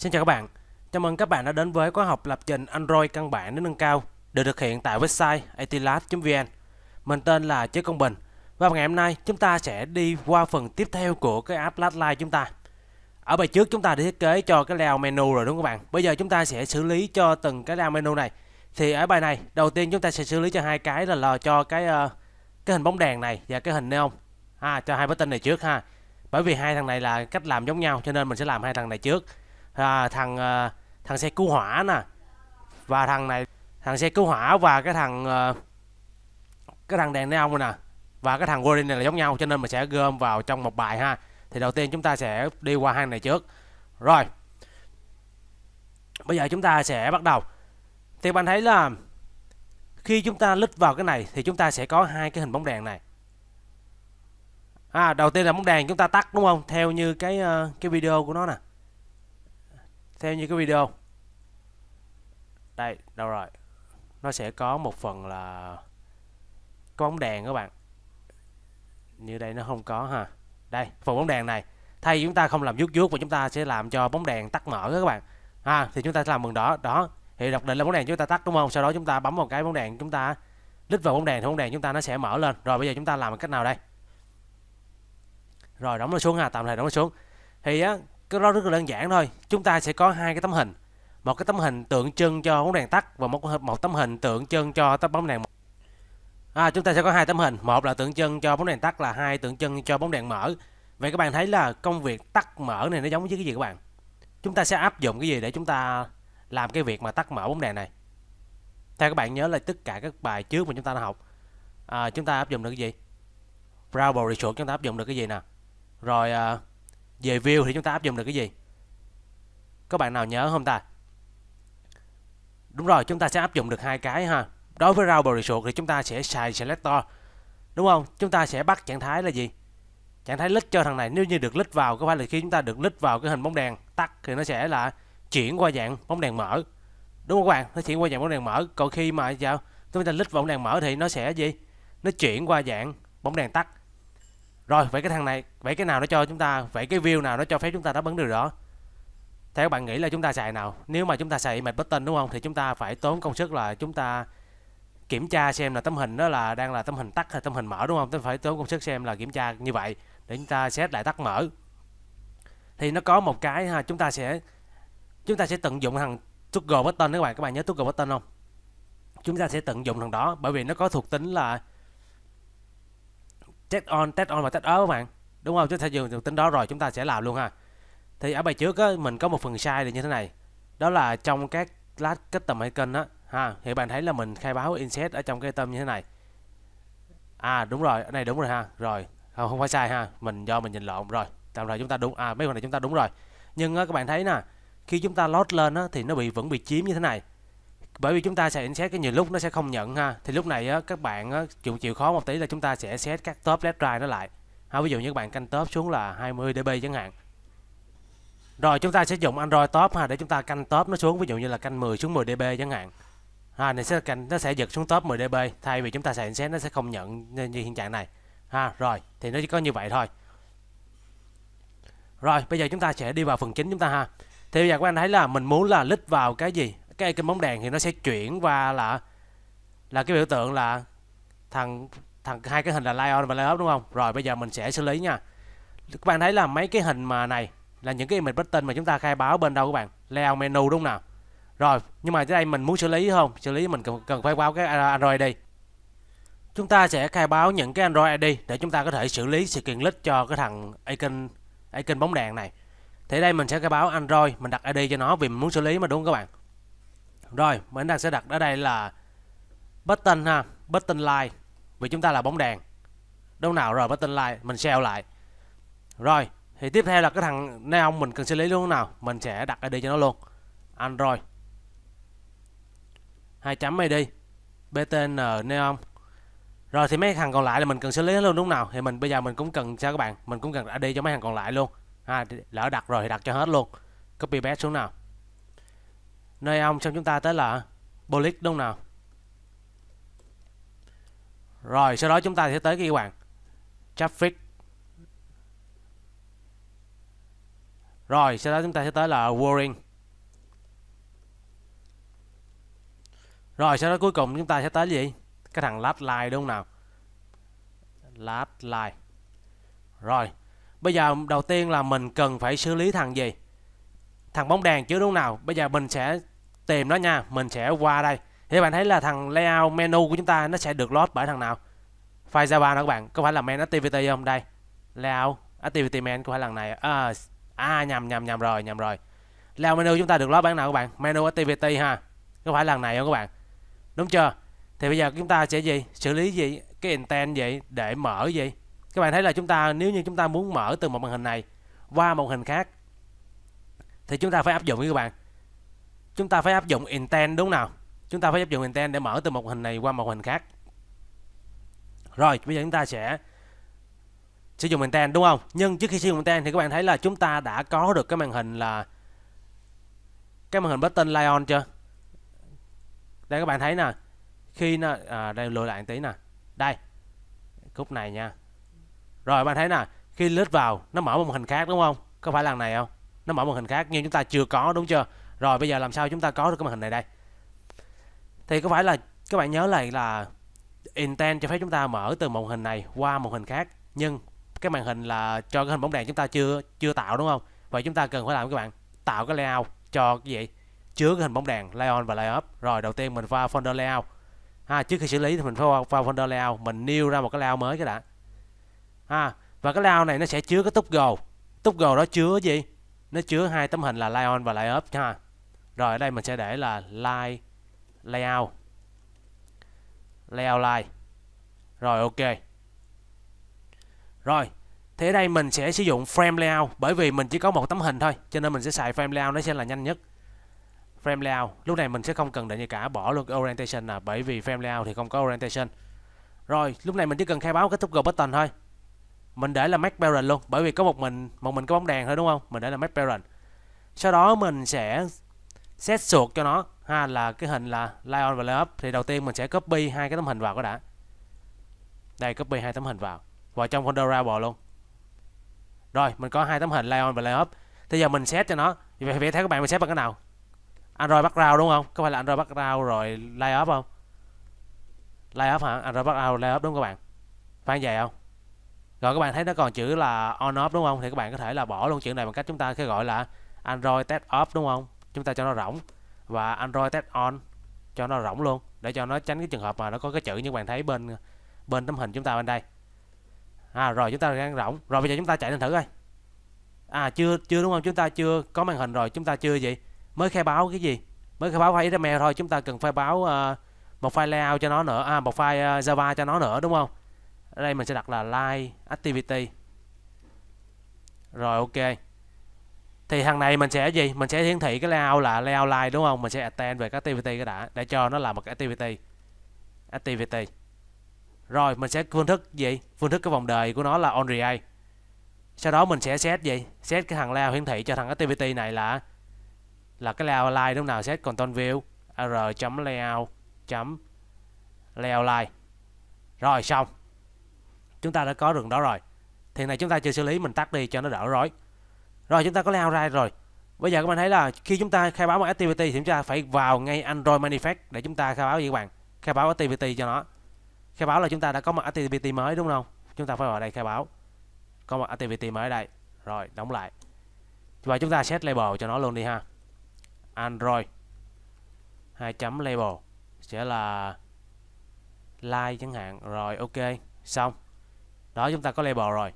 Xin chào các bạn, chào mừng các bạn đã đến với khóa học lập trình Android căn bản đến nâng cao được thực hiện tại website atlab.vn. Mình tên là Chế Công Bình và ngày hôm nay chúng ta sẽ đi qua phần tiếp theo của cái app lightline chúng ta. Ở bài trước chúng ta đã thiết kế cho cái layout menu rồi đúng không các bạn? Bây giờ chúng ta sẽ xử lý cho từng cái layout menu này. Thì ở bài này, đầu tiên chúng ta sẽ xử lý cho hai cái là, là cho cái ờ, cái hình bóng đèn này và cái hình neon. À, cho hai button này trước ha. Bởi vì hai thằng này là cách làm giống nhau cho nên mình sẽ làm hai thằng này trước à, thằng à, thằng xe cứu hỏa nè và thằng này thằng xe cứu hỏa và cái thằng à, cái thằng đèn neon nè và cái thằng Golden này là giống nhau cho nên mình sẽ gom vào trong một bài ha thì đầu tiên chúng ta sẽ đi qua hang này trước rồi bây giờ chúng ta sẽ bắt đầu thì bạn thấy là khi chúng ta lít vào cái này thì chúng ta sẽ có hai cái hình bóng đèn này à, đầu tiên là bóng đèn chúng ta tắt đúng không theo như cái ờ, cái video của nó nè theo như cái video đây đâu rồi nó sẽ có một phần là có bóng đèn các bạn như đây nó không có ha đây phần bóng đèn này thay chúng ta không làm vuốt vuốt và chúng ta sẽ làm cho bóng đèn tắt mở các bạn ha thì chúng ta sẽ làm bằng đó đó thì đặc định là bóng đèn chúng ta tắt đúng không sau đó chúng ta bấm vào cái bóng đèn chúng ta lít vào bóng đèn thì bóng đèn chúng ta nó sẽ mở lên rồi bây giờ chúng ta làm cách nào đây rồi đóng nó xuống ha tạm thời đóng nó xuống thì á cái đó rất là đơn giản thôi chúng ta sẽ có hai cái tấm hình một cái tấm hình tượng trưng cho bóng đèn tắt và một một tấm hình tượng trưng cho tấm bóng đèn mở. À, chúng ta sẽ có hai tấm hình một là tượng trưng cho bóng đèn tắt là hai tượng trưng cho bóng đèn mở vậy các bạn thấy là công việc tắt mở này nó giống với cái gì các bạn chúng ta sẽ áp dụng cái gì để chúng ta làm cái việc mà tắt mở bóng đèn này theo các bạn nhớ là tất cả các bài trước mà chúng ta đã học à, chúng ta áp dụng được cái gì Bravo Result chúng ta áp dụng được cái gì nè rồi uh, về view thì chúng ta áp dụng được cái gì các bạn nào nhớ không ta đúng rồi chúng ta sẽ áp dụng được hai cái ha đối với row result thì chúng ta sẽ xài selector đúng không chúng ta sẽ bắt trạng thái là gì trạng thái lít cho thằng này nếu như được lít vào có phải là khi chúng ta được lít vào cái hình bóng đèn tắt thì nó sẽ là chuyển qua dạng bóng đèn mở đúng không các bạn nó chuyển qua dạng bóng đèn mở còn khi mà sao chúng ta lít vào bóng đèn mở thì nó sẽ gì nó chuyển qua dạng bóng đèn tắt rồi vậy cái thằng này vậy cái nào nó cho chúng ta vậy cái view nào nó cho phép chúng ta đáp ứng được đó theo các bạn nghĩ là chúng ta xài nào nếu mà chúng ta xài image button đúng không thì chúng ta phải tốn công sức là chúng ta kiểm tra xem là tấm hình đó là đang là tấm hình tắt hay tấm hình mở đúng không tôi phải tốn công sức xem là kiểm tra như vậy để chúng ta xét lại tắt mở thì nó có một cái ha chúng ta sẽ chúng ta sẽ tận dụng thằng toggle button các bạn các bạn nhớ toggle button không chúng ta sẽ tận dụng thằng đó bởi vì nó có thuộc tính là test on test on và test off các bạn đúng không chúng ta dùng tính đó rồi chúng ta sẽ làm luôn ha thì ở bài trước á, mình có một phần sai là như thế này đó là trong các lát kết tầm hay kênh đó ha thì bạn thấy là mình khai báo insert ở trong cái tâm như thế này à đúng rồi này đúng rồi ha rồi không không phải sai ha mình do mình nhìn lộn rồi tạm thời chúng ta đúng à mấy phần này chúng ta đúng rồi nhưng á, các bạn thấy nè khi chúng ta load lên á, thì nó bị vẫn bị chiếm như thế này bởi vì chúng ta sẽ insert cái nhiều lúc nó sẽ không nhận ha thì lúc này á, các bạn á, chịu chịu khó một tí là chúng ta sẽ set các top left right nó lại ha, ví dụ như các bạn canh top xuống là 20 dB chẳng hạn rồi chúng ta sẽ dùng Android top ha để chúng ta canh top nó xuống ví dụ như là canh 10 xuống 10 dB chẳng hạn ha này sẽ canh nó sẽ giật xuống top 10 dB thay vì chúng ta sẽ insert nó sẽ không nhận như, như hiện trạng này ha rồi thì nó chỉ có như vậy thôi rồi bây giờ chúng ta sẽ đi vào phần chính chúng ta ha thì bây giờ các bạn thấy là mình muốn là lít vào cái gì cái icon bóng đèn thì nó sẽ chuyển qua là là cái biểu tượng là thằng thằng hai cái hình là lion và layout đúng không rồi bây giờ mình sẽ xử lý nha các bạn thấy là mấy cái hình mà này là những cái image button mà chúng ta khai báo bên đâu các bạn layout menu đúng nào rồi nhưng mà tới đây mình muốn xử lý không xử lý mình cần, cần phải báo cái android đi chúng ta sẽ khai báo những cái Android ID để chúng ta có thể xử lý sự kiện list cho cái thằng icon icon bóng đèn này. Thì đây mình sẽ khai báo Android, mình đặt ID cho nó vì mình muốn xử lý mà đúng không các bạn? Rồi, mình đang sẽ đặt ở đây là button ha, button line vì chúng ta là bóng đèn. Đâu nào rồi button line, mình sell lại. Rồi, thì tiếp theo là cái thằng neon mình cần xử lý luôn nào, mình sẽ đặt ID cho nó luôn. Android 2 chấm ID BTN neon. Rồi thì mấy thằng còn lại là mình cần xử lý luôn đúng nào? Thì mình bây giờ mình cũng cần sao các bạn, mình cũng cần ID cho mấy thằng còn lại luôn. Ha, lỡ đặt rồi thì đặt cho hết luôn. Copy paste xuống nào. Nơi ông trong chúng ta tới là Bolic đúng nào Rồi sau đó chúng ta sẽ tới cái bạn Traffic Rồi sau đó chúng ta sẽ tới là Warring Rồi sau đó cuối cùng chúng ta sẽ tới gì Cái thằng last line đúng không nào Last line Rồi Bây giờ đầu tiên là mình cần phải xử lý thằng gì Thằng bóng đèn chứ đúng không nào Bây giờ mình sẽ tìm nó nha mình sẽ qua đây thì các bạn thấy là thằng layout menu của chúng ta nó sẽ được load bởi thằng nào file java đó các bạn có phải là main activity không đây layout activity main có phải lần này à, à nhầm nhầm nhầm rồi nhầm rồi layout menu chúng ta được load bản nào các bạn menu activity ha có phải lần này không các bạn đúng chưa thì bây giờ chúng ta sẽ gì xử lý gì cái intent vậy để mở gì các bạn thấy là chúng ta nếu như chúng ta muốn mở từ một màn hình này qua màn hình khác thì chúng ta phải áp dụng với các bạn chúng ta phải áp dụng intent đúng nào chúng ta phải áp dụng intent để mở từ một hình này qua một hình khác rồi bây giờ chúng ta sẽ sử dụng intent đúng không nhưng trước khi sử dụng intent thì các bạn thấy là chúng ta đã có được cái màn hình là cái màn hình button lion chưa đây các bạn thấy nè khi nó à, đây lùi lại một tí nè đây khúc này nha rồi bạn thấy nè khi lướt vào nó mở một hình khác đúng không có phải lần này không nó mở một hình khác nhưng chúng ta chưa có đúng chưa rồi bây giờ làm sao chúng ta có được cái màn hình này đây thì có phải là các bạn nhớ lại là intent cho phép chúng ta mở từ màn hình này qua màn hình khác nhưng cái màn hình là cho cái hình bóng đèn chúng ta chưa chưa tạo đúng không vậy chúng ta cần phải làm các bạn tạo cái layout cho cái gì chứa cái hình bóng đèn layout và layout rồi đầu tiên mình vào folder layout ha trước khi xử lý thì mình phải vào, vào folder layout mình new ra một cái layout mới cái đã ha và cái layout này nó sẽ chứa cái túp gồ túp gồ đó chứa gì nó chứa hai tấm hình là lion và layout ha rồi ở đây mình sẽ để là line layout layout line rồi ok rồi thế đây mình sẽ sử dụng frame layout bởi vì mình chỉ có một tấm hình thôi cho nên mình sẽ xài frame layout nó sẽ là nhanh nhất frame layout lúc này mình sẽ không cần để gì cả bỏ luôn cái orientation là bởi vì frame layout thì không có orientation rồi lúc này mình chỉ cần khai báo kết thúc go button thôi mình để là max parent luôn bởi vì có một mình một mình có bóng đèn thôi đúng không mình để là max parent sau đó mình sẽ set sort cho nó ha là cái hình là Lion và Layup thì đầu tiên mình sẽ copy hai cái tấm hình vào cái đã đây copy hai tấm hình vào vào trong folder ra bò luôn rồi mình có hai tấm hình Lion và Layup thì giờ mình set cho nó vậy vậy thấy các bạn mình set bằng cái nào Android background đúng không có phải là Android background rồi Layup không Layup hả Android background Layup đúng không các bạn phải vậy không rồi các bạn thấy nó còn chữ là on off đúng không thì các bạn có thể là bỏ luôn chữ này bằng cách chúng ta sẽ gọi là Android test off đúng không chúng ta cho nó rỗng và Android Test On cho nó rỗng luôn để cho nó tránh cái trường hợp mà nó có cái chữ như bạn thấy bên bên tấm hình chúng ta bên đây à rồi chúng ta đang rỗng rồi bây giờ chúng ta chạy lên thử coi à chưa chưa đúng không chúng ta chưa có màn hình rồi chúng ta chưa vậy mới khai báo cái gì mới khai báo file email thôi chúng ta cần khai báo uh, một file layout cho nó nữa à một file uh, Java cho nó nữa đúng không ở đây mình sẽ đặt là live activity rồi ok thì thằng này mình sẽ gì mình sẽ hiển thị cái layout là layout line đúng không mình sẽ attend về cái activity cái đã để cho nó là một cái activity activity rồi mình sẽ phương thức gì phương thức cái vòng đời của nó là on react sau đó mình sẽ set gì set cái thằng layout hiển thị cho thằng activity này là là cái layout line lúc nào set content view r chấm layout chấm layout line rồi xong chúng ta đã có đường đó rồi thì này chúng ta chưa xử lý mình tắt đi cho nó đỡ rối rồi chúng ta có layout ra rồi. Bây giờ các bạn thấy là khi chúng ta khai báo một activity thì chúng ta phải vào ngay Android Manifest để chúng ta khai báo gì các bạn. Khai báo activity cho nó. Khai báo là chúng ta đã có một activity mới đúng không? Chúng ta phải vào đây khai báo. Có một activity mới đây. Rồi, đóng lại. Và chúng ta set label cho nó luôn đi ha. Android 2 chấm label sẽ là like chẳng hạn. Rồi ok, xong. Đó chúng ta có label rồi.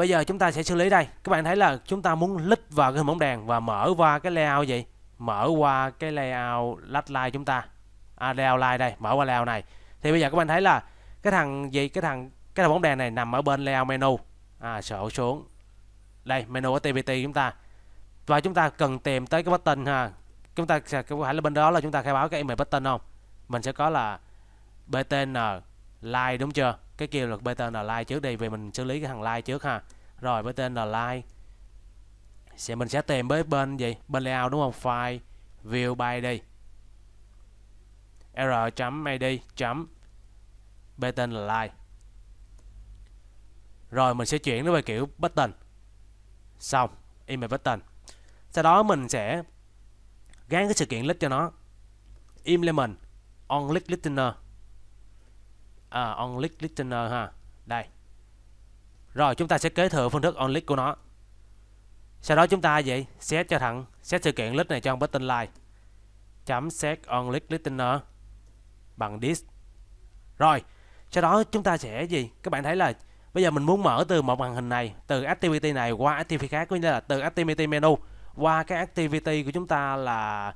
Bây giờ chúng ta sẽ xử lý đây. Các bạn thấy là chúng ta muốn lít vào cái hình bóng đèn và mở qua cái layout gì? Mở qua cái layout lát line chúng ta. À, layout line đây, mở qua layout này. Thì bây giờ các bạn thấy là cái thằng gì cái thằng cái thằng bóng đèn này nằm ở bên layout menu. À sổ xuống. Đây, menu của TPT chúng ta. Và chúng ta cần tìm tới cái button ha. À, chúng ta sẽ có phải là bên đó là chúng ta khai báo cái email button không? Mình sẽ có là BTN line đúng chưa? cái kêu là btn line trước đi vì mình xử lý cái thằng line trước ha rồi btn line sẽ mình sẽ tìm với bên gì bên layout đúng không file view by đi r.id chấm button line rồi mình sẽ chuyển nó về kiểu button xong email button sau đó mình sẽ gắn cái sự kiện list cho nó implement on click listener à, onList listener ha đây rồi chúng ta sẽ kế thừa phương thức onList của nó sau đó chúng ta vậy set cho thẳng set sự kiện list này cho button like chấm set onList listener bằng this rồi sau đó chúng ta sẽ gì các bạn thấy là bây giờ mình muốn mở từ một màn hình này từ activity này qua activity khác có nghĩa là từ activity menu qua cái activity của chúng ta là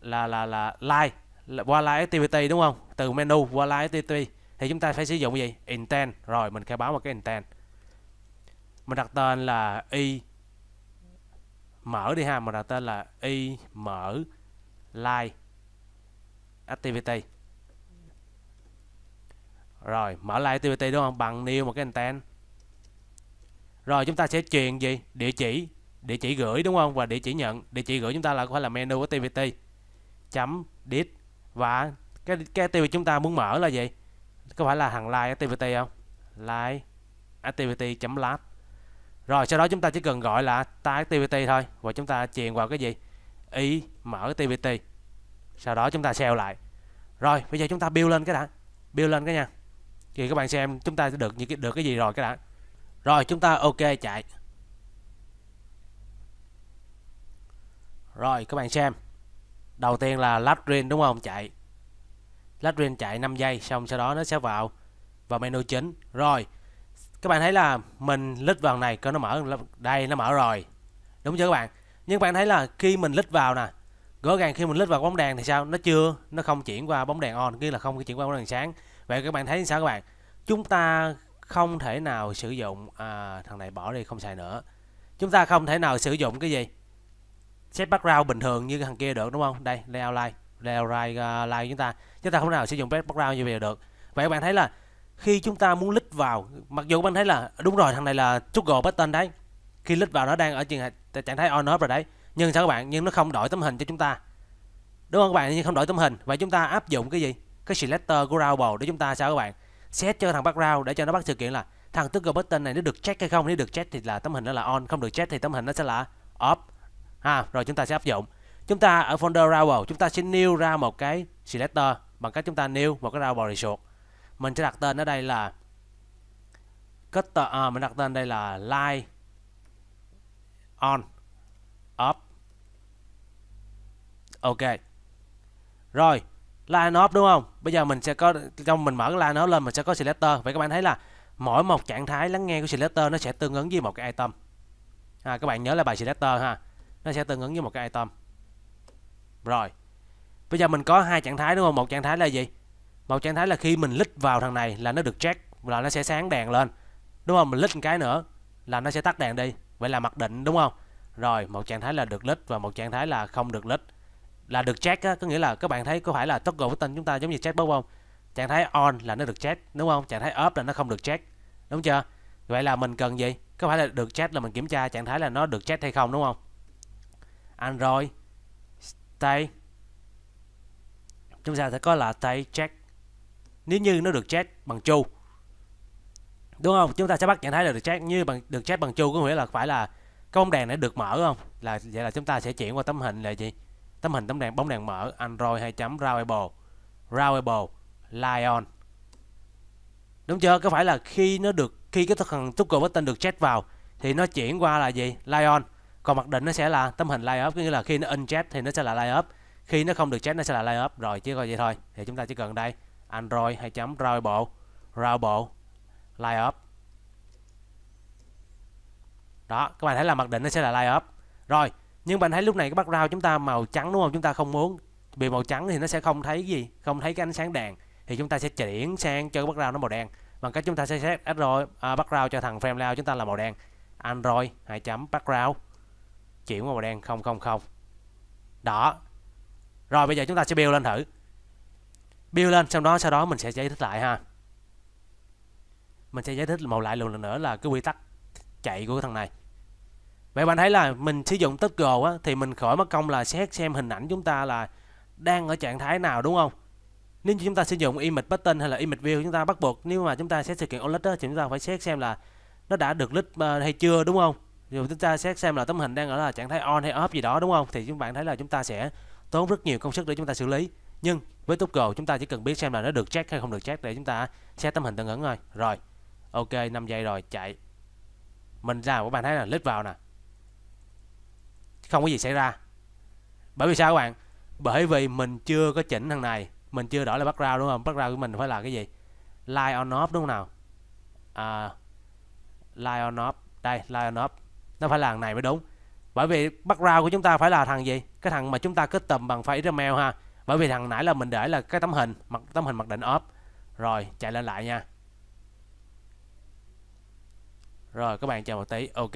là là là like là qua lại activity đúng không từ menu qua lại activity thì chúng ta phải sử dụng gì intent rồi mình khai báo một cái intent mình đặt tên là y mở đi ha mình đặt tên là y mở like activity rồi mở lại activity đúng không bằng new một cái intent rồi chúng ta sẽ truyền gì địa chỉ địa chỉ gửi đúng không và địa chỉ nhận địa chỉ gửi chúng ta là có phải là menu của tvt chấm dit và cái cái activity chúng ta muốn mở là gì có phải là hàng live activity không live activity chấm lab rồi sau đó chúng ta chỉ cần gọi là tag activity thôi và chúng ta truyền vào cái gì y mở activity sau đó chúng ta sell lại rồi bây giờ chúng ta build lên cái đã build lên cái nha thì các bạn xem chúng ta sẽ được những cái được cái gì rồi cái đã rồi chúng ta ok chạy rồi các bạn xem đầu tiên là last green đúng không chạy last green chạy 5 giây xong sau đó nó sẽ vào vào menu chính rồi các bạn thấy là mình lít vào này có nó mở đây nó mở rồi đúng chưa các bạn nhưng các bạn thấy là khi mình lít vào nè rõ ràng khi mình lít vào bóng đèn thì sao nó chưa nó không chuyển qua bóng đèn on kia là không chuyển qua bóng đèn sáng vậy các bạn thấy sao các bạn chúng ta không thể nào sử dụng à, thằng này bỏ đi không xài nữa chúng ta không thể nào sử dụng cái gì set background bình thường như thằng kia được đúng không đây layout line layout ờ, line, uh, line chúng ta chúng ta không nào sử dụng background như vậy được vậy các bạn thấy là khi chúng ta muốn lít vào mặc dù các bạn thấy là đúng rồi thằng này là toggle button đấy khi lít vào nó đang ở trường trạng thái on off rồi đấy nhưng sao các bạn nhưng nó không đổi tấm hình cho chúng ta đúng không các bạn nhưng không đổi tấm hình vậy chúng ta áp dụng cái gì cái selector của để chúng ta sao các bạn xét cho thằng background để cho nó bắt sự kiện là thằng toggle button này nó được check hay không nếu được check thì là tấm hình nó là on không được check thì tấm hình nó sẽ là off ha rồi chúng ta sẽ áp dụng chúng ta ở folder router chúng ta sẽ new ra một cái selector bằng cách chúng ta new một cái router resource mình sẽ đặt tên ở đây là kết à, mình đặt tên đây là line on up ok rồi line up đúng không bây giờ mình sẽ có trong mình mở cái line up lên mình sẽ có selector vậy các bạn thấy là mỗi một trạng thái lắng nghe của selector nó sẽ tương ứng với một cái item à, các bạn nhớ là bài selector ha nó sẽ tương ứng với một cái item rồi bây giờ mình có hai trạng thái đúng không một trạng thái là gì một trạng thái là khi mình lít vào thằng này là nó được check là nó sẽ sáng đèn lên đúng không mình lít cái nữa là nó sẽ tắt đèn đi vậy là mặc định đúng không rồi một trạng thái là được lít và một trạng thái là không được lít là được check á, có nghĩa là các bạn thấy có phải là toggle với tên chúng ta giống như check không trạng thái on là nó được check đúng không trạng thái off là nó không được check đúng chưa vậy là mình cần gì có phải là được check là mình kiểm tra trạng thái là nó được check hay không đúng không Android tay chúng ta sẽ có là tay check nếu như nó được check bằng chu đúng không chúng ta sẽ bắt nhận thấy là được check như bằng được check bằng chu có nghĩa là phải là cái bóng đèn đã được mở không là vậy là chúng ta sẽ chuyển qua tấm hình là gì tấm hình tấm đèn bóng đèn mở android 2 chấm roundable roundable lion đúng chưa có phải là khi nó được khi cái thằng Google Button được check vào thì nó chuyển qua là gì lion còn mặc định nó sẽ là tấm hình lay up có nghĩa là khi nó in chat thì nó sẽ là lay up khi nó không được chat nó sẽ là lay up rồi chứ coi vậy thôi thì chúng ta chỉ cần đây android hay chấm routable routable lay up đó các bạn thấy là mặc định nó sẽ là lay up rồi nhưng bạn thấy lúc này cái background chúng ta màu trắng đúng không chúng ta không muốn bị màu trắng thì nó sẽ không thấy gì không thấy cái ánh sáng đèn thì chúng ta sẽ chuyển sang cho cái background nó màu đen bằng cách chúng ta sẽ set rồi uh, à, background cho thằng frame layout chúng ta là màu đen android hai chấm background chuyển qua màu đen 000 đó rồi bây giờ chúng ta sẽ build lên thử build lên xong đó sau đó mình sẽ giải thích lại ha mình sẽ giải thích một lại lần nữa là cái quy tắc chạy của thằng này vậy bạn thấy là mình sử dụng tích gồ á thì mình khỏi mất công là xét xem hình ảnh chúng ta là đang ở trạng thái nào đúng không nếu chúng ta sử dụng image button hay là image view chúng ta bắt buộc nếu mà chúng ta xét sự kiện OLED đó, thì chúng ta phải xét xem là nó đã được list ờ, hay chưa đúng không dù chúng ta xét xem là tấm hình đang ở là trạng thái on hay off gì đó đúng không thì chúng bạn thấy là chúng ta sẽ tốn rất nhiều công sức để chúng ta xử lý nhưng với cầu chúng ta chỉ cần biết xem là nó được check hay không được check để chúng ta xét tấm hình tương ứng thôi rồi ok 5 giây rồi chạy mình ra các bạn thấy là lít vào nè không có gì xảy ra bởi vì sao các bạn bởi vì mình chưa có chỉnh thằng này mình chưa đổi lại background đúng không background của mình phải là cái gì light on off đúng không nào à, light on off đây light on off nó phải là thằng này mới đúng bởi vì background của chúng ta phải là thằng gì cái thằng mà chúng ta kết tầm bằng file email ha bởi vì thằng nãy là mình để là cái tấm hình mặt tấm hình mặc định off rồi chạy lên lại nha rồi các bạn chờ một tí ok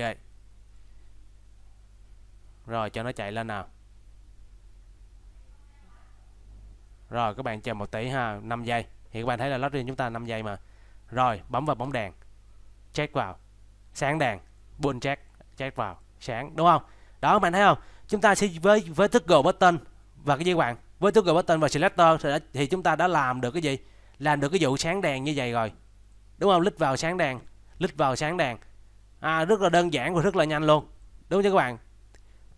rồi cho nó chạy lên nào rồi các bạn chờ một tí ha 5 giây thì các bạn thấy là lót login chúng ta 5 giây mà rồi bấm vào bóng đèn check vào sáng đèn bull check check vào sáng đúng không đó bạn thấy không chúng ta sẽ với với toggle button và cái dây bạn? với toggle button và selector thì, thì chúng ta đã làm được cái gì làm được cái vụ sáng đèn như vậy rồi đúng không lít vào sáng đèn lít vào sáng đèn à, rất là đơn giản và rất là nhanh luôn đúng chứ các bạn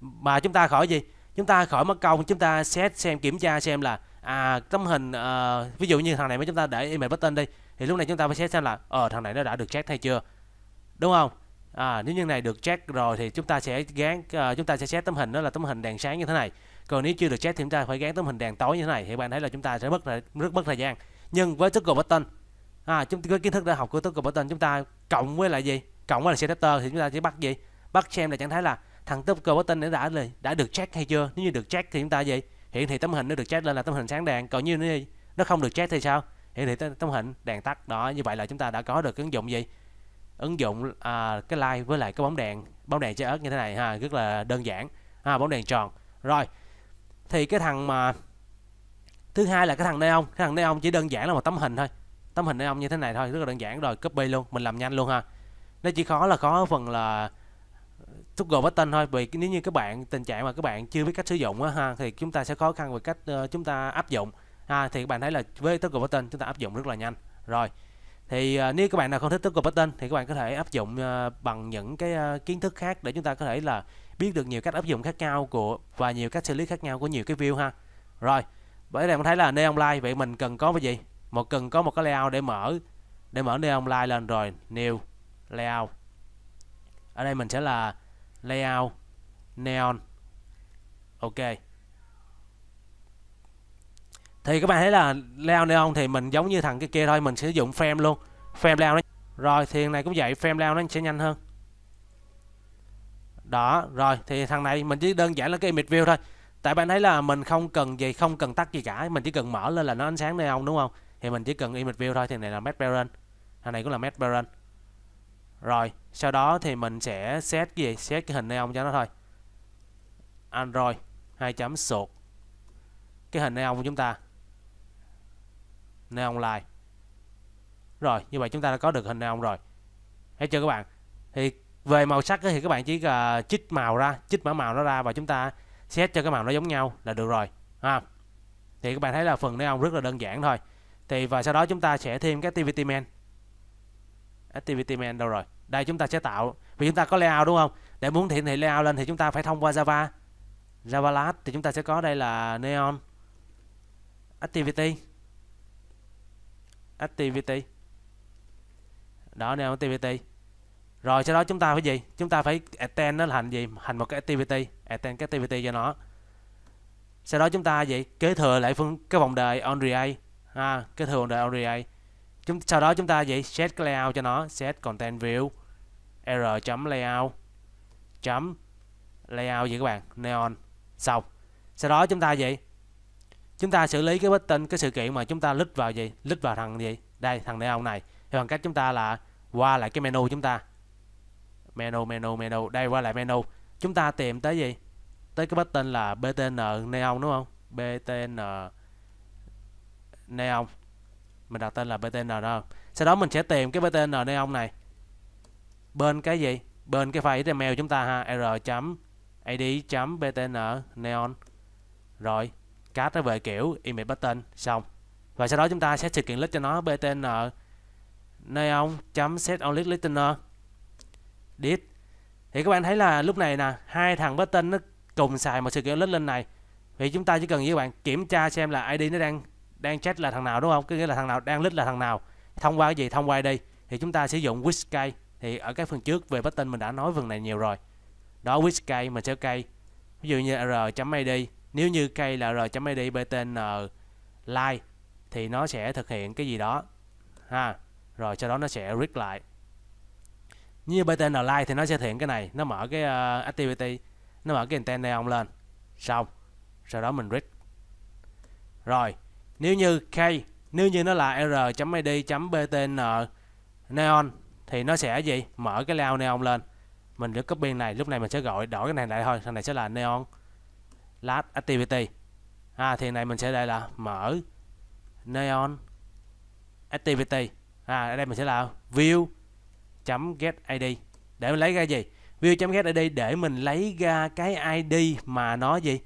mà chúng ta khỏi gì chúng ta khỏi mất công chúng ta xét xem kiểm tra xem là à tấm hình uh, ví dụ như thằng này mà chúng ta để email button đi thì lúc này chúng ta phải xét xem là ờ thằng này nó đã được check hay chưa đúng không à, nếu như này được check rồi thì chúng ta sẽ gán uh, chúng ta sẽ set tấm hình đó là tấm hình đèn sáng như thế này còn nếu chưa được check thì chúng ta phải gán tấm hình đèn tối như thế này thì bạn thấy là chúng ta sẽ mất rất mất thời gian nhưng với toggle button à, chúng với kiến thức đã học của toggle button chúng ta cộng với lại gì cộng với là selector thì chúng ta chỉ bắt gì bắt xem là trạng thái là thằng toggle button đã đã đã được check hay chưa nếu như được check thì chúng ta gì hiện thì tấm hình nó được check lên là tấm hình sáng đèn còn như nó không được check thì sao hiện thì tấm hình đèn tắt đó như vậy là chúng ta đã có được ứng dụng gì ứng dụng à, cái like với lại cái bóng đèn bóng đèn trái ớt như thế này ha rất là đơn giản ha bóng đèn tròn rồi thì cái thằng mà thứ hai là cái thằng neon cái thằng neon chỉ đơn giản là một tấm hình thôi tấm hình neon như thế này thôi rất là đơn giản rồi copy luôn mình làm nhanh luôn ha nó chỉ khó là khó ở phần là toggle button thôi vì nếu như các bạn tình trạng mà các bạn chưa biết cách sử dụng á ha thì chúng ta sẽ khó khăn về cách uh, chúng ta áp dụng ha thì các bạn thấy là với toggle button chúng ta áp dụng rất là nhanh rồi thì uh, nếu các bạn nào không thích tích cực pattern thì các bạn có thể áp dụng uh, bằng những cái uh, kiến thức khác để chúng ta có thể là biết được nhiều cách áp dụng khác nhau của và nhiều cách xử lý khác nhau của nhiều cái view ha rồi bởi đây mình thấy là neon light vậy mình cần có cái gì một cần có một cái layout để mở để mở neon light lên rồi new layout ở đây mình sẽ là layout neon ok thì các bạn thấy là layout neon thì mình giống như thằng cái kia thôi mình sử dụng frame luôn frame layout nó rồi thì thằng này cũng vậy frame layout nó sẽ nhanh hơn đó rồi thì thằng này mình chỉ đơn giản là cái image view thôi tại bạn thấy là mình không cần gì không cần tắt gì cả mình chỉ cần mở lên là nó ánh sáng neon đúng không thì mình chỉ cần image view thôi thì này là matte parent thằng này cũng là matte parent rồi sau đó thì mình sẽ set cái gì set cái hình neon cho nó thôi android 2 chấm sụt cái hình neon của chúng ta neon line rồi như vậy chúng ta đã có được hình neon rồi thấy chưa các bạn thì về màu sắc thì các bạn chỉ uh, chích màu ra chích mã màu nó ra và chúng ta xét cho cái màu nó giống nhau là được rồi ha thì các bạn thấy là phần neon rất là đơn giản thôi thì và sau đó chúng ta sẽ thêm cái activity man activity man đâu rồi đây chúng ta sẽ tạo vì chúng ta có layout đúng không để muốn hiển thị layout lên thì chúng ta phải thông qua java java lab thì chúng ta sẽ có đây là neon activity activity đó nêu activity rồi sau đó chúng ta phải gì chúng ta phải attend nó thành gì thành một cái activity attend cái activity cho nó sau đó chúng ta vậy kế thừa lại phương cái vòng đời on relay ha kế thừa vòng đời on relay chúng sau đó chúng ta vậy set layout cho nó set content view r chấm layout chấm layout gì các bạn neon xong sau đó chúng ta vậy chúng ta xử lý cái button cái sự kiện mà chúng ta lít vào gì lít vào thằng gì đây thằng neon này thì bằng cách chúng ta là qua lại cái menu chúng ta menu menu menu đây qua lại menu chúng ta tìm tới gì tới cái button là btn neon đúng không btn neon mình đặt tên là btn đó sau đó mình sẽ tìm cái btn neon này bên cái gì bên cái file email chúng ta ha r.ad.btn neon rồi cáp nó về kiểu image button xong và sau đó chúng ta sẽ sự kiện list cho nó btn neon chấm set on list listener did thì các bạn thấy là lúc này nè hai thằng button nó cùng xài một sự kiện list lên này vì chúng ta chỉ cần với bạn kiểm tra xem là id nó đang đang chat là thằng nào đúng không có nghĩa là thằng nào đang list là thằng nào thông qua cái gì thông qua id thì chúng ta sử dụng whiskey thì ở các phần trước về button mình đã nói phần này nhiều rồi đó whiskey mình sẽ cây ví dụ như r.id nếu như cây là r.idbtn like thì nó sẽ thực hiện cái gì đó ha rồi sau đó nó sẽ read lại như btn like thì nó sẽ thực hiện cái này nó mở cái uh, activity nó mở cái intent neon lên xong sau đó mình read rồi nếu như k nếu như nó là r.id.btn neon thì nó sẽ gì mở cái lao neon lên mình được copy này lúc này mình sẽ gọi đổi cái này lại thôi thằng này sẽ là neon last activity à, thì này mình sẽ đây là mở neon activity à, ở đây mình sẽ là view chấm get id để mình lấy ra gì view chấm get id để mình lấy ra cái id mà nó gì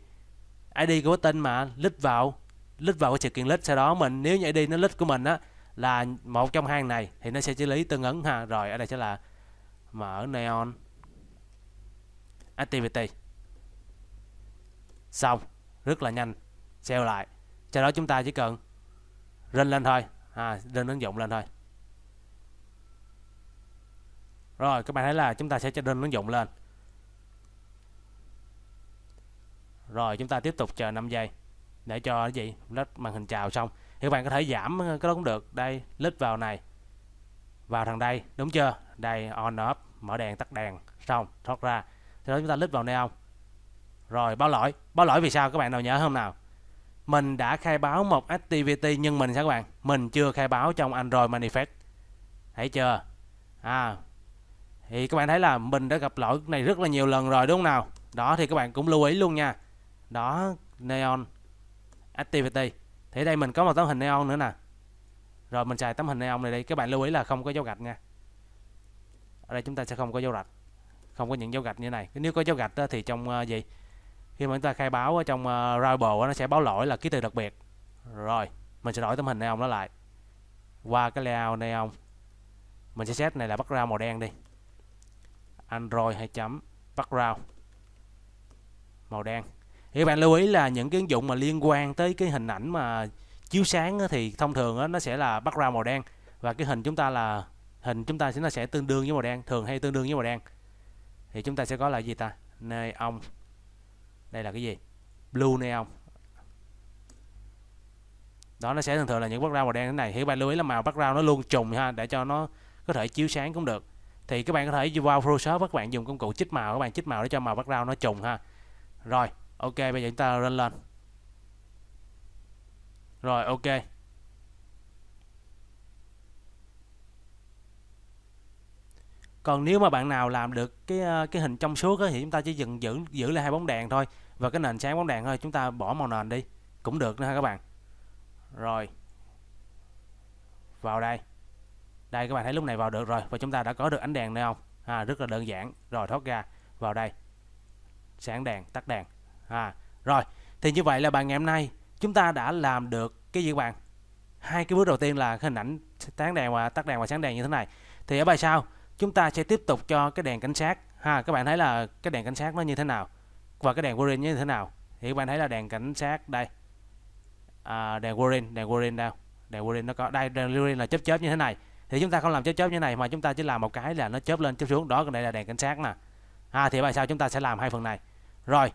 id của tên mà lít vào lít vào cái sự kiện lít sau đó mình nếu như id nó lít của mình á là một trong hai này thì nó sẽ xử lý tương ứng ha rồi ở đây sẽ là mở neon activity Xong, rất là nhanh. Sell lại. Sau đó chúng ta chỉ cần lên lên thôi. À, rên ứng dụng lên thôi. Rồi, các bạn thấy là chúng ta sẽ cho rên ứng dụng lên. Rồi, chúng ta tiếp tục chờ 5 giây để cho cái gì lết màn hình chào xong thì các bạn có thể giảm cái đó cũng được đây lít vào này vào thằng đây đúng chưa đây on off mở đèn tắt đèn xong thoát ra sau đó chúng ta lít vào neon rồi báo lỗi báo lỗi vì sao các bạn nào nhớ không nào mình đã khai báo một activity nhưng mình sao các bạn mình chưa khai báo trong Android Manifest thấy chưa à thì các bạn thấy là mình đã gặp lỗi này rất là nhiều lần rồi đúng không nào đó thì các bạn cũng lưu ý luôn nha đó neon activity thì đây mình có một tấm hình neon nữa nè rồi mình xài tấm hình neon này đây các bạn lưu ý là không có dấu gạch nha ở đây chúng ta sẽ không có dấu gạch không có những dấu gạch như này nếu có dấu gạch thì trong ờ, gì khi mà chúng ta khai báo ở trong uh, Rival nó sẽ báo lỗi là ký tự đặc biệt rồi mình sẽ đổi tấm hình neon nó lại qua cái layout neon mình sẽ set này là background màu đen đi Android 2 chấm background màu đen thì các bạn lưu ý là những cái ứng dụng mà liên quan tới cái hình ảnh mà chiếu sáng thì thông thường nó sẽ là background màu đen và cái hình chúng ta là hình chúng ta sẽ nó sẽ tương đương với màu đen thường hay tương đương với màu đen thì chúng ta sẽ có là gì ta neon đây là cái gì blue neon đó nó sẽ thường thường là những background màu đen thế này Hiểu các bạn lưu ý là màu background nó luôn trùng ha để cho nó có thể chiếu sáng cũng được thì các bạn có thể vào Photoshop các bạn dùng công cụ chích màu các bạn chích màu để cho màu background nó trùng ha rồi ok bây giờ chúng ta lên lên rồi ok còn nếu mà bạn nào làm được cái ờ, cái hình trong suốt thì chúng ta chỉ dừng giữ giữ lại hai bóng đèn thôi và cái nền sáng bóng đèn thôi chúng ta bỏ màu nền đi cũng được nữa ha các bạn rồi vào đây đây các bạn thấy lúc này vào được rồi và chúng ta đã có được ánh đèn nữa không à, rất là đơn giản rồi thoát ra vào đây sáng đèn tắt đèn à, rồi thì như vậy là bạn ngày hôm nay chúng ta đã làm được cái gì các bạn hai cái bước đầu tiên là hình ảnh sáng đèn và tắt đèn và sáng đèn như thế này thì ở bài sau chúng ta sẽ tiếp tục cho cái đèn cảnh sát ha các bạn thấy là cái đèn cảnh sát nó như thế nào và cái đèn warren như thế nào thì các bạn thấy là đèn cảnh sát đây à, đèn warren đèn warren đâu đèn warren nó có đây đèn warren là chớp chớp như thế này thì chúng ta không làm chớp chớp như này mà chúng ta chỉ làm một cái là nó chớp lên chớp xuống đó cái này là đèn cảnh sát nè ha thì bài sau chúng ta sẽ làm hai phần này rồi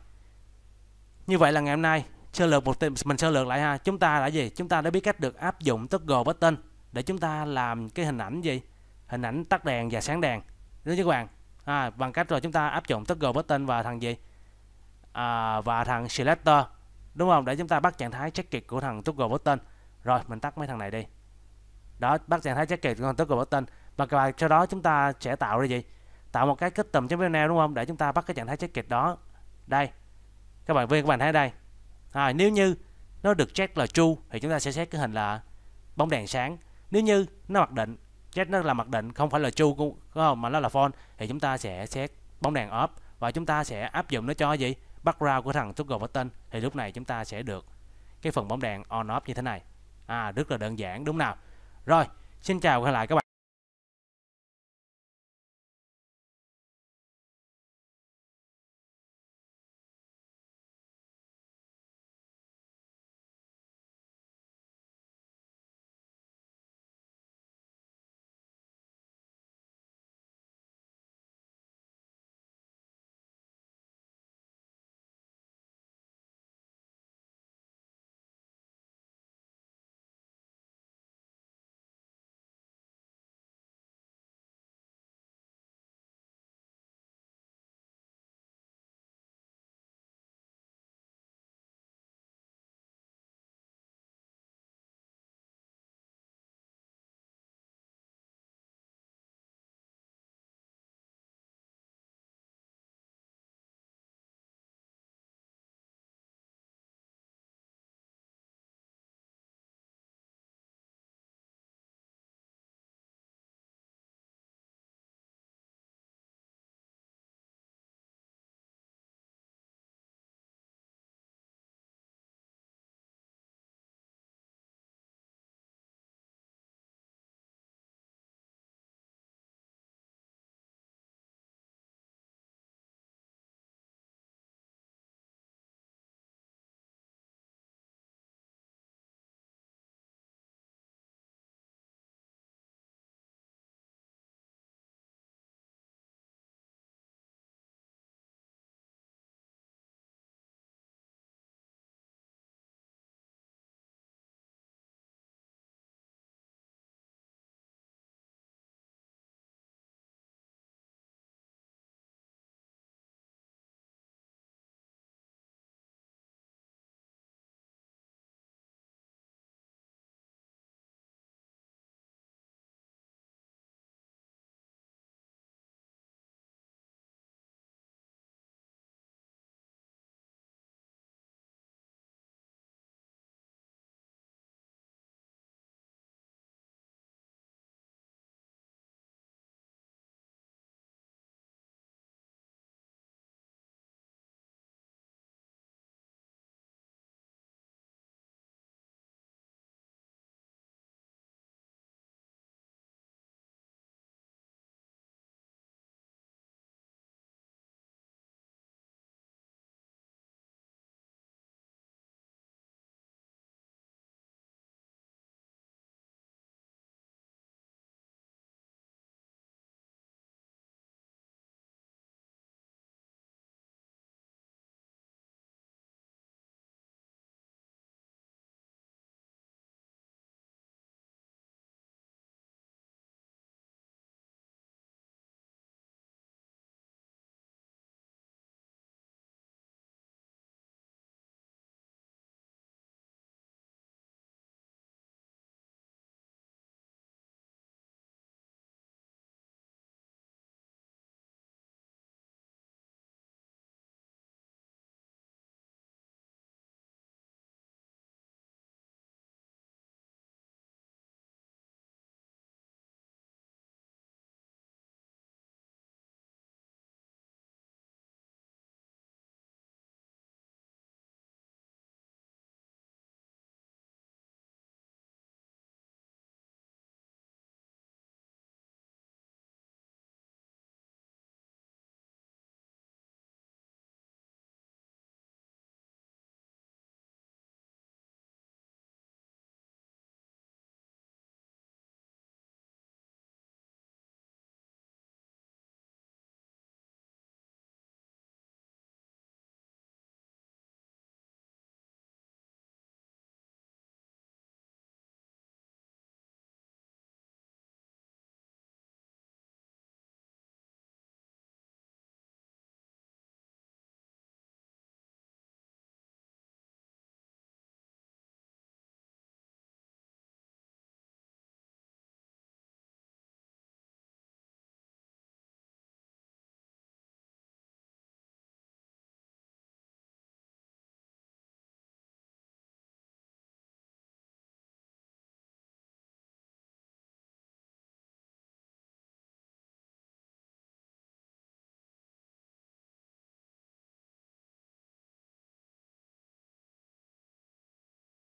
như vậy là ngày hôm nay sơ lược một mình sơ lược lại ha chúng ta là gì chúng ta đã biết cách được áp dụng toggle button để chúng ta làm cái hình ảnh gì hình ảnh tắt đèn và sáng đèn đúng chứ các bạn à, bằng cách rồi chúng ta áp dụng toggle button và thằng gì à, và thằng selector đúng không để chúng ta bắt trạng thái check kiệt của thằng toggle button rồi mình tắt mấy thằng này đi đó bắt trạng thái check kiệt của thằng toggle button và các bạn sau đó chúng ta sẽ tạo ra gì tạo một cái kết tùm chấm panel đúng không để chúng ta bắt cái trạng thái check kiệt đó đây các bạn viên các bạn thấy đây à, nếu như nó được check là true thì chúng ta sẽ xét cái hình là bóng đèn sáng nếu như nó mặc định Jet nó là mặc định không phải là chu không mà nó là font thì chúng ta sẽ xét bóng đèn off và chúng ta sẽ áp dụng nó cho gì background của thằng toggle button thì lúc này chúng ta sẽ được cái phần bóng đèn on off như thế này à rất là đơn giản đúng nào rồi xin chào và lại các bạn